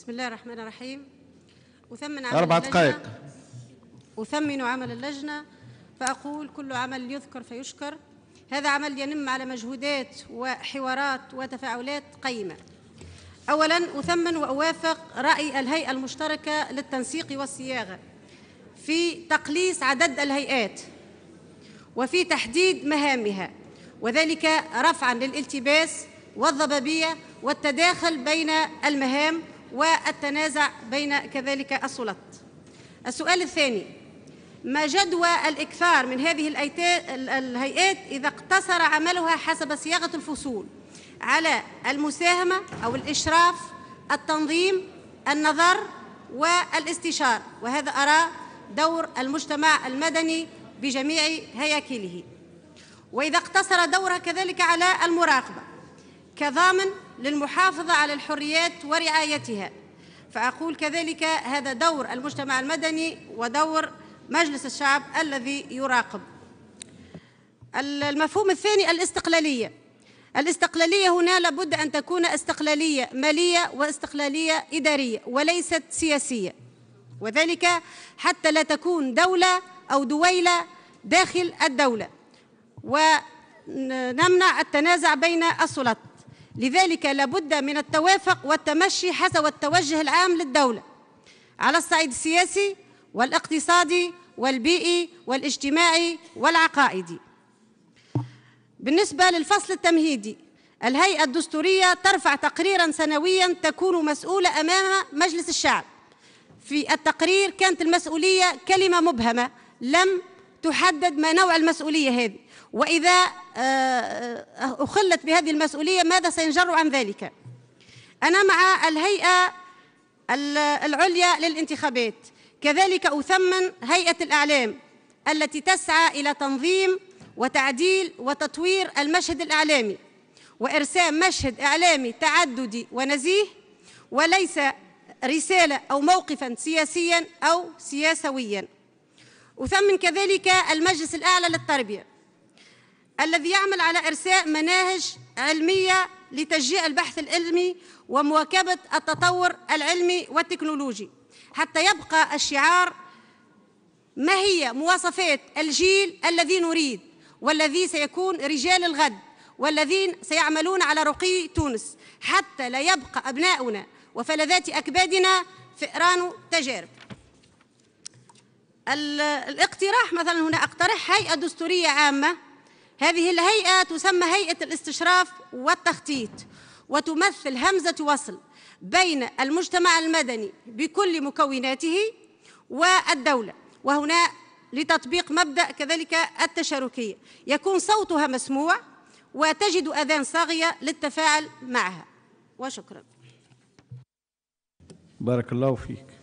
بسم الله الرحمن الرحيم أثمن عمل أربع دقائق أثمن عمل اللجنة فأقول كل عمل يذكر فيشكر هذا عمل ينم على مجهودات وحوارات وتفاعلات قيمة أولا أثمن وأوافق رأي الهيئة المشتركة للتنسيق والصياغة في تقليص عدد الهيئات وفي تحديد مهامها وذلك رفعا للالتباس والضبابية والتداخل بين المهام والتنازع بين كذلك السلطات السؤال الثاني ما جدوى الإكثار من هذه الهيئات إذا اقتصر عملها حسب صياغة الفصول على المساهمة أو الإشراف التنظيم النظر والاستشارة وهذا أرى دور المجتمع المدني بجميع هياكله وإذا اقتصر دورها كذلك على المراقبة كضامن للمحافظة على الحريات ورعايتها فأقول كذلك هذا دور المجتمع المدني ودور مجلس الشعب الذي يراقب المفهوم الثاني الاستقلالية الاستقلالية هنا لابد أن تكون استقلالية مالية واستقلالية إدارية وليست سياسية وذلك حتى لا تكون دولة أو دويلة داخل الدولة ونمنع التنازع بين السلطات لذلك لابد من التوافق والتمشي حسب التوجه العام للدولة على الصعيد السياسي والاقتصادي والبيئي والاجتماعي والعقائدي بالنسبة للفصل التمهيدي الهيئة الدستورية ترفع تقريرا سنويا تكون مسؤولة أمام مجلس الشعب في التقرير كانت المسؤولية كلمة مبهمة لم تحدد ما نوع المسؤولية هذه وإذا آه، آه، أخلت بهذه المسؤولية ماذا سينجر عن ذلك أنا مع الهيئة العليا للانتخابات كذلك أثمن هيئة الإعلام التي تسعى إلى تنظيم وتعديل وتطوير المشهد الإعلامي وإرسام مشهد إعلامي تعددي ونزيه وليس رسالة أو موقفا سياسيا أو سياسويا أثمن كذلك المجلس الأعلى للتربية الذي يعمل على إرساء مناهج علمية لتشجيع البحث العلمي ومواكبة التطور العلمي والتكنولوجي حتى يبقى الشعار ما هي مواصفات الجيل الذي نريد والذي سيكون رجال الغد والذين سيعملون على رقي تونس حتى لا يبقى أبناؤنا وفلذات أكبادنا فئران تجارب الاقتراح مثلا هنا اقترح هيئة دستورية عامة هذه الهيئة تسمى هيئة الاستشراف والتخطيط وتمثل همزة وصل بين المجتمع المدني بكل مكوناته والدولة وهنا لتطبيق مبدأ كذلك التشاركية يكون صوتها مسموع وتجد أذان صاغية للتفاعل معها وشكرا بارك الله فيك